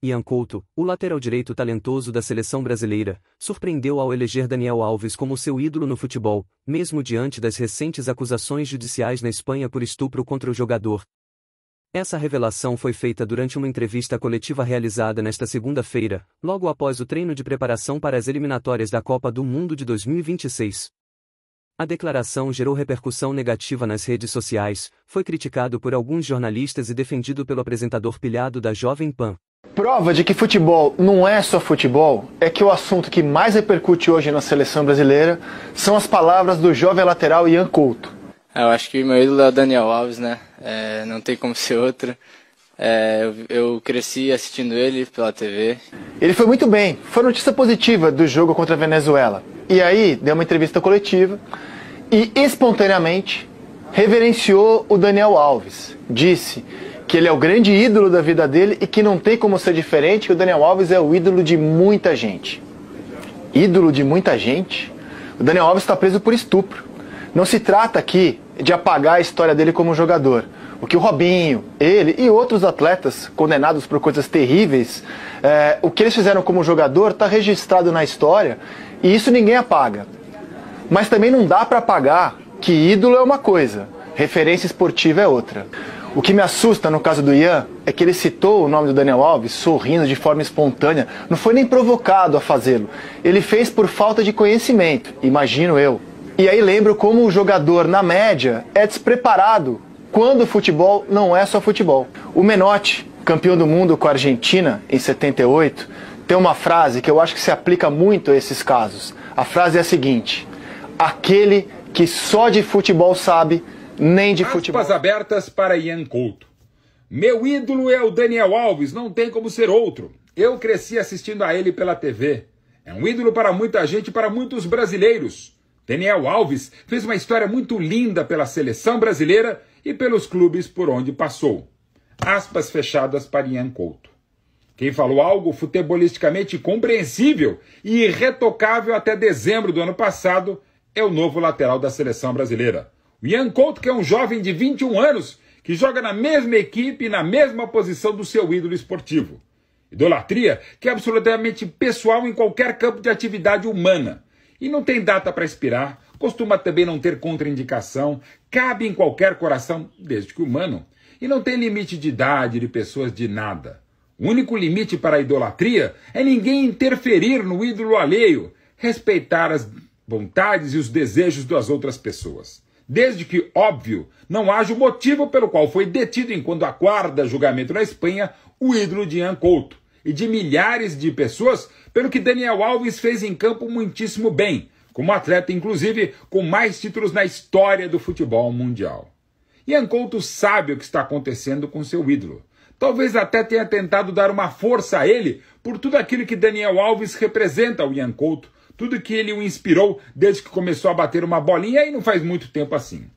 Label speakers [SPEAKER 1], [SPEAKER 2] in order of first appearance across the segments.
[SPEAKER 1] Ian Couto, o lateral direito talentoso da seleção brasileira, surpreendeu ao eleger Daniel Alves como seu ídolo no futebol, mesmo diante das recentes acusações judiciais na Espanha por estupro contra o jogador. Essa revelação foi feita durante uma entrevista coletiva realizada nesta segunda-feira, logo após o treino de preparação para as eliminatórias da Copa do Mundo de 2026. A declaração gerou repercussão negativa nas redes sociais, foi criticado por alguns jornalistas e defendido pelo apresentador pilhado da Jovem Pan.
[SPEAKER 2] Prova de que futebol não é só futebol é que o assunto que mais repercute hoje na seleção brasileira são as palavras do jovem lateral Ian Couto. É, eu acho que meu ídolo é o Daniel Alves, né? É, não tem como ser outro. É, eu cresci assistindo ele pela TV. Ele foi muito bem, foi notícia positiva do jogo contra a Venezuela. E aí deu uma entrevista coletiva e espontaneamente reverenciou o Daniel Alves. Disse que ele é o grande ídolo da vida dele e que não tem como ser diferente, que o Daniel Alves é o ídolo de muita gente. Ídolo de muita gente? O Daniel Alves está preso por estupro. Não se trata aqui de apagar a história dele como jogador. O que o Robinho, ele e outros atletas condenados por coisas terríveis, é, o que eles fizeram como jogador está registrado na história e isso ninguém apaga. Mas também não dá para apagar que ídolo é uma coisa, referência esportiva é outra. O que me assusta no caso do Ian é que ele citou o nome do Daniel Alves sorrindo de forma espontânea, não foi nem provocado a fazê-lo. Ele fez por falta de conhecimento, imagino eu. E aí lembro como o jogador, na média, é despreparado quando o futebol não é só futebol. O Menotti, campeão do mundo com a Argentina em 78, tem uma frase que eu acho que se aplica muito a esses casos. A frase é a seguinte: Aquele que só de futebol sabe nem de Aspas futebol. Aspas
[SPEAKER 3] abertas para Ian Couto. Meu ídolo é o Daniel Alves, não tem como ser outro. Eu cresci assistindo a ele pela TV. É um ídolo para muita gente, para muitos brasileiros. Daniel Alves fez uma história muito linda pela seleção brasileira e pelos clubes por onde passou. Aspas fechadas para Ian Couto. Quem falou algo futebolisticamente compreensível e irretocável até dezembro do ano passado é o novo lateral da seleção brasileira. Ian Couto, que é um jovem de 21 anos, que joga na mesma equipe e na mesma posição do seu ídolo esportivo. Idolatria que é absolutamente pessoal em qualquer campo de atividade humana. E não tem data para expirar, costuma também não ter contraindicação, cabe em qualquer coração, desde que humano, e não tem limite de idade, de pessoas, de nada. O único limite para a idolatria é ninguém interferir no ídolo alheio, respeitar as vontades e os desejos das outras pessoas desde que, óbvio, não haja o motivo pelo qual foi detido enquanto aguarda julgamento na Espanha o ídolo de Ian Couto e de milhares de pessoas, pelo que Daniel Alves fez em campo muitíssimo bem, como atleta, inclusive, com mais títulos na história do futebol mundial. Ian Couto sabe o que está acontecendo com seu ídolo. Talvez até tenha tentado dar uma força a ele por tudo aquilo que Daniel Alves representa ao Ian Couto tudo que ele o inspirou desde que começou a bater uma bolinha e não faz muito tempo assim.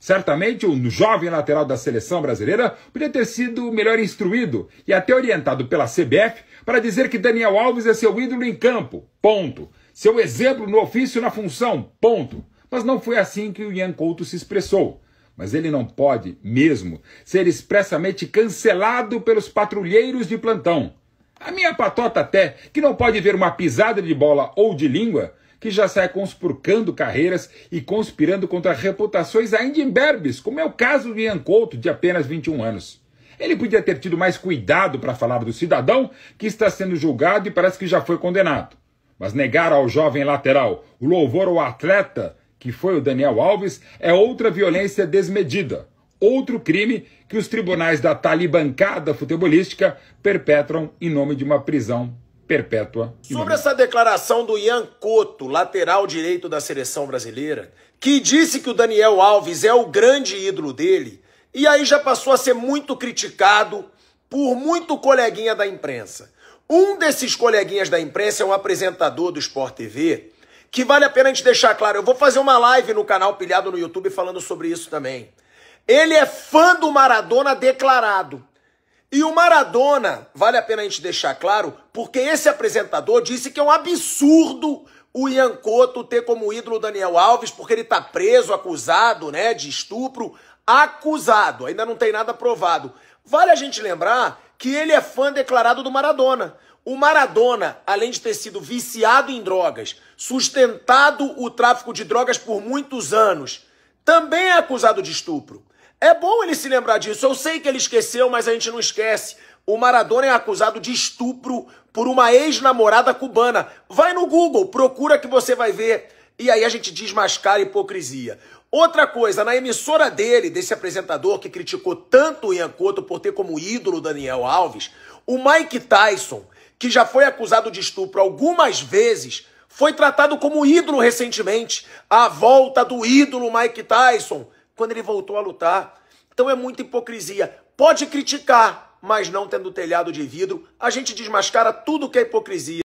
[SPEAKER 3] Certamente o jovem lateral da seleção brasileira podia ter sido melhor instruído e até orientado pela CBF para dizer que Daniel Alves é seu ídolo em campo, ponto. Seu exemplo no ofício e na função, ponto. Mas não foi assim que o Ian Couto se expressou. Mas ele não pode, mesmo, ser expressamente cancelado pelos patrulheiros de plantão. A minha patota até, que não pode ver uma pisada de bola ou de língua, que já sai conspurcando carreiras e conspirando contra reputações ainda imberbes, como é o caso do Ian Couto, de apenas 21 anos. Ele podia ter tido mais cuidado para falar do cidadão que está sendo julgado e parece que já foi condenado. Mas negar ao jovem lateral o louvor ao atleta, que foi o Daniel Alves, é outra violência desmedida outro crime que os tribunais da talibancada futebolística perpetram em nome de uma prisão perpétua. Sobre essa declaração do Ian Couto, lateral
[SPEAKER 1] direito da seleção brasileira, que disse que o Daniel Alves é o grande ídolo dele, e aí já passou a ser muito criticado por muito coleguinha da imprensa. Um desses coleguinhas da imprensa é um apresentador do Sport TV, que vale a pena a gente deixar claro. Eu vou fazer uma live no canal Pilhado no YouTube falando sobre isso também. Ele é fã do Maradona declarado. E o Maradona, vale a pena a gente deixar claro, porque esse apresentador disse que é um absurdo o Ian Couto ter como ídolo Daniel Alves, porque ele está preso, acusado, né, de estupro, acusado, ainda não tem nada provado. Vale a gente lembrar que ele é fã declarado do Maradona. O Maradona, além de ter sido viciado em drogas, sustentado o tráfico de drogas por muitos anos, também é acusado de estupro. É bom ele se lembrar disso. Eu sei que ele esqueceu, mas a gente não esquece. O Maradona é acusado de estupro por uma ex-namorada cubana. Vai no Google, procura que você vai ver. E aí a gente desmascara a hipocrisia. Outra coisa, na emissora dele, desse apresentador que criticou tanto o Ian por ter como ídolo Daniel Alves, o Mike Tyson, que já foi acusado de estupro algumas vezes, foi tratado como ídolo recentemente. A volta do ídolo Mike Tyson quando ele voltou a lutar. Então é muita hipocrisia. Pode criticar, mas não tendo telhado de vidro, a gente desmascara tudo que é hipocrisia.